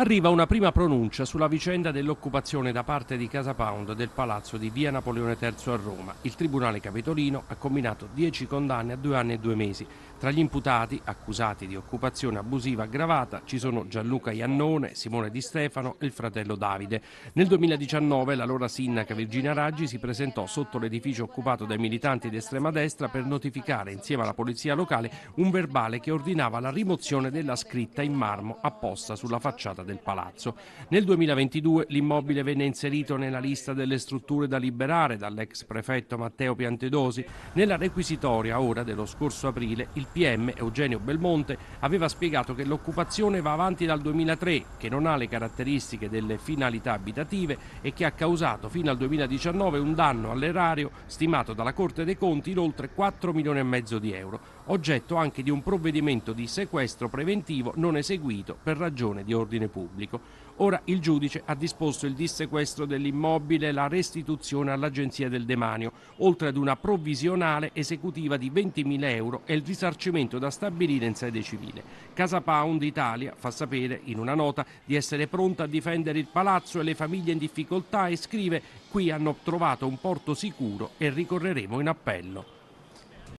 arriva una prima pronuncia sulla vicenda dell'occupazione da parte di Casa Pound del palazzo di via Napoleone III a Roma. Il Tribunale Capitolino ha combinato 10 condanne a due anni e due mesi. Tra gli imputati, accusati di occupazione abusiva aggravata, ci sono Gianluca Iannone, Simone Di Stefano e il fratello Davide. Nel 2019 l'allora sindaca Virginia Raggi si presentò sotto l'edificio occupato dai militanti di estrema destra per notificare insieme alla polizia locale un verbale che ordinava la rimozione della scritta in marmo apposta sulla facciata del del palazzo. Nel 2022 l'immobile venne inserito nella lista delle strutture da liberare dall'ex prefetto Matteo Piantedosi. Nella requisitoria ora dello scorso aprile il PM Eugenio Belmonte aveva spiegato che l'occupazione va avanti dal 2003, che non ha le caratteristiche delle finalità abitative e che ha causato fino al 2019 un danno all'erario stimato dalla Corte dei Conti in oltre 4 milioni e mezzo di euro, oggetto anche di un provvedimento di sequestro preventivo non eseguito per ragione di ordine pubblico pubblico. Ora il giudice ha disposto il dissequestro dell'immobile e la restituzione all'Agenzia del Demanio, oltre ad una provvisionale esecutiva di 20.000 euro e il risarcimento da stabilire in sede civile. Casa Pound Italia fa sapere in una nota di essere pronta a difendere il palazzo e le famiglie in difficoltà e scrive qui hanno trovato un porto sicuro e ricorreremo in appello.